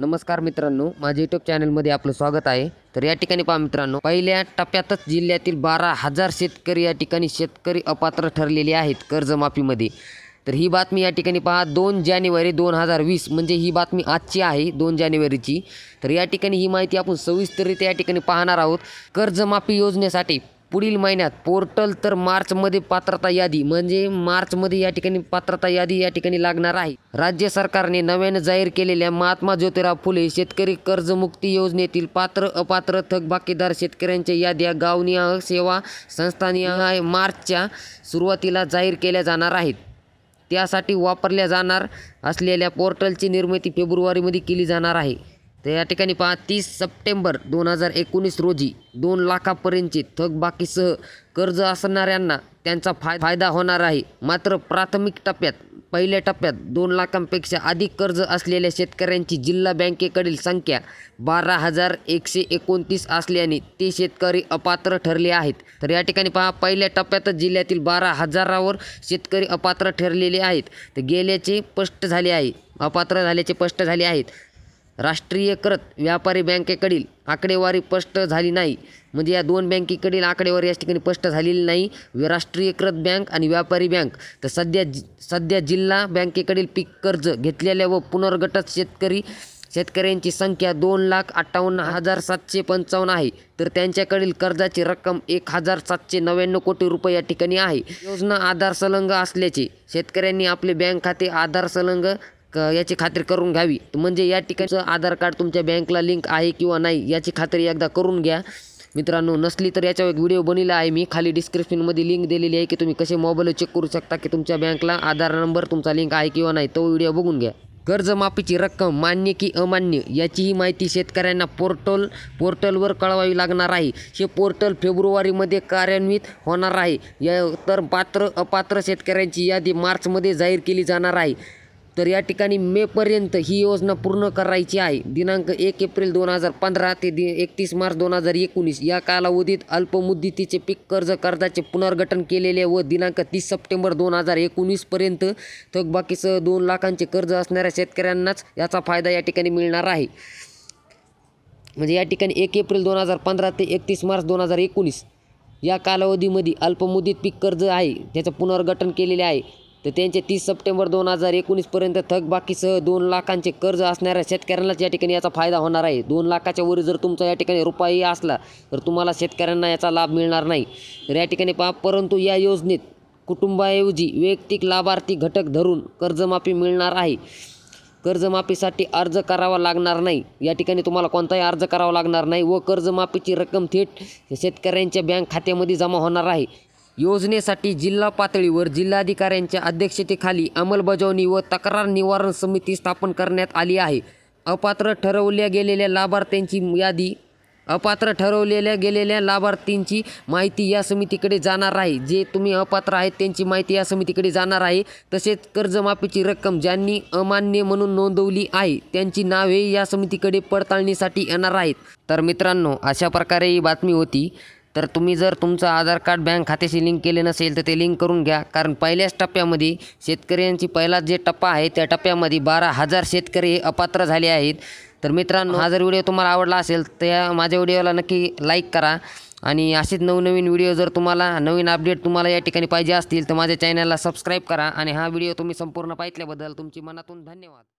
नमस्कार मित्रांनो माझ्या युट्यूब चॅनलमध्ये आपलं स्वागत आहे तर या ठिकाणी पहा मित्रांनो पहिल्या टप्प्यातच जिल्ह्यातील बारा हजार शेतकरी या ठिकाणी शेतकरी अपात्र ठरलेले आहेत कर्जमाफीमध्ये तर ही बातमी या ठिकाणी पहा दोन जानेवारी दोन हजार वीस म्हणजे ही बातमी आजची आहे दोन जानेवारीची तर या ठिकाणी ही माहिती आपण सविस्तररित्या या ठिकाणी पाहणार आहोत कर्जमाफी योजनेसाठी पुढील महिन्यात पोर्टल तर मार्चमध्ये पात्रता यादी म्हणजे मार्चमध्ये या ठिकाणी पात्रता यादी या ठिकाणी लागणार आहे राज्य सरकारने नव्यानं जाहीर केलेल्या महात्मा ज्योतिराव फुले शेतकरी कर्जमुक्ती योजनेतील पात्र अपात्र थकबाकीदार शेतकऱ्यांच्या याद्या गावनिहाय सेवा संस्थानिहाय मार्चच्या सुरुवातीला जाहीर केल्या जाणार आहेत त्यासाठी वापरल्या जाणार असलेल्या पोर्टलची निर्मिती फेब्रुवारीमध्ये केली जाणार आहे तर या ठिकाणी पहा तीस सप्टेंबर दोन हजार एकोणीस रोजी दोन लाखापर्यंतची थकबाकीसह कर्ज असणाऱ्यांना त्यांचा फाय फायदा होणार आहे मात्र प्राथमिक टप्प्यात पहिल्या टप्प्यात दोन लाखांपेक्षा अधिक कर्ज असलेल्या शेतकऱ्यांची जिल्हा बँकेकडील संख्या बारा हजार एकशे एकोणतीस असल्याने ते शेतकरी अपात्र ठरले आहेत तर या ठिकाणी पहा पहिल्या टप्प्यातच जिल्ह्यातील बारा हजारावर शेतकरी अपात्र ठरलेले आहेत तर गेल्याचे स्पष्ट झाले आहे अपात्र झाल्याचे स्पष्ट झाले आहेत राष्ट्रीयकृत व्यापारी बँकेकडील आकडेवारी स्पष्ट झाली नाही म्हणजे या दोन बँकेकडील आकडेवारी या ठिकाणी स्पष्ट झालेली नाही राष्ट्रीयकृत बँक आणि व्यापारी बँक तर सध्या सध्या जिल्हा बँकेकडील पीक कर्ज घेतलेल्या व पुनर्गटत शेतकरी शेतकऱ्यांची संख्या दोन लाख अठ्ठावन्न हजार सातशे पंचावन्न आहे तर त्यांच्याकडील कर्जाची रक्कम एक हजार सातशे नव्याण्णव कोटी रुपये या ठिकाणी आहे योजना आधार संलग्न असल्याचे शेतकऱ्यांनी आपले बँक खाते आधार संलग्न याची खात्री करून घ्यावी म्हणजे या ठिकाणचं आधार कार्ड तुमच्या बँकला लिंक आहे किंवा नाही याची खात्री एकदा करून घ्या मित्रांनो नसली तर याच्यावर एक व्हिडिओ बनलेला आहे मी खाली डिस्क्रिप्शनमध्ये लिंक दिलेली आहे की तुम्ही कसे मोबाईल चेक करू शकता की तुमच्या बँकला आधार नंबर तुमचा लिंक आहे किंवा नाही तो व्हिडिओ बघून घ्या कर्जमाफीची रक्कम मान्य की अमान्य याचीही माहिती शेतकऱ्यांना पोर्टल पोर्टलवर कळवावी लागणार आहे हे पोर्टल फेब्रुवारीमध्ये कार्यान्वित होणार आहे या तर पात्र अपात्र शेतकऱ्यांची यादी मार्चमध्ये जाहीर केली जाणार आहे तर या ठिकाणी मे पर्यंत ही योजना पूर्ण करायची आहे दिनांक एक एप्रिल दोन हजार पंधरा ते दि एकतीस मार्च दोन हजार एकोणीस या कालावधीत अल्पमुदतीचे पीक कर्ज कर्जाचे पुनर्गठन केलेले व दिनांक तीस सप्टेंबर दोन हजार एकोणीसपर्यंत थकबाकीसह दोन लाखांचे कर्ज असणाऱ्या शेतकऱ्यांनाच याचा फायदा या ठिकाणी मिळणार आहे म्हणजे या ठिकाणी एक एप्रिल दोन हजार पंधरा ते एकतीस मार्च दोन हजार एकोणीस या कालावधीमध्ये अल्पमुदित पीक कर्ज आहे त्याचं पुनर्गठन केलेले आहे तर त्यांचे तीस सप्टेंबर दोन हजार एकोणीसपर्यंत थकबाकीसह दोन लाखांचे कर्ज असणाऱ्या शेतकऱ्यांनाच या ठिकाणी याचा फायदा होणार आहे दोन लाखाच्या वर जर तुमचा या ठिकाणी रुपयाही असला तर तुम्हाला शेतकऱ्यांना याचा लाभ मिळणार नाही तर या ठिकाणी पहा परंतु या योजनेत कुटुंबाऐवजी वैयक्तिक लाभार्थी घटक धरून कर्जमाफी मिळणार आहे कर्जमाफीसाठी अर्ज करावा लागणार नाही या ठिकाणी तुम्हाला कोणताही अर्ज करावा लागणार नाही व कर्जमाफीची रक्कम थेट शेतकऱ्यांच्या बँक खात्यामध्ये जमा होणार आहे योजनेसाठी जिल्हा पातळीवर जिल्हाधिकाऱ्यांच्या अध्यक्षतेखाली अंमलबजावणी व तक्रार निवारण समिती स्थापन करण्यात आली आहे अपात्र ठरवल्या गेलेल्या लाभार्थ्यांची यादी अपात्र ठरवलेल्या गेलेल्या लाभार्थींची माहिती या समितीकडे जाणार आहे जे तुम्ही अपात्र आहेत त्यांची माहिती या समितीकडे जाणार आहे तसेच कर्जमाफीची रक्कम ज्यांनी अमान्य म्हणून नोंदवली आहे त्यांची नावे या समितीकडे पडताळणीसाठी येणार आहेत तर मित्रांनो अशा प्रकारे ही बातमी होती तर तुम्ही जर तुमचं आधार कार्ड बँक खात्याशी लिंक केले नसेल तर ते लिंक करून घ्या कारण पहिल्याच टप्प्यामध्ये शेतकऱ्यांची पहिला जे टप्पा आहे त्या टप्प्यामध्ये बारा हजार शेतकरी अपात्र झाले आहेत तर मित्रांनो हा जर व्हिडिओ तुम्हाला आवडला असेल तर या माझ्या व्हिडिओला नक्की लाईक करा आणि असेच नवनवीन व्हिडिओ जर तुम्हाला नवीन अपडेट तुम्हाला या ठिकाणी पाहिजे असतील तर माझ्या चॅनलला सबस्क्राईब करा आणि हा व्हिडिओ तुम्ही संपूर्ण पाहिल्याबद्दल तुमची मनातून धन्यवाद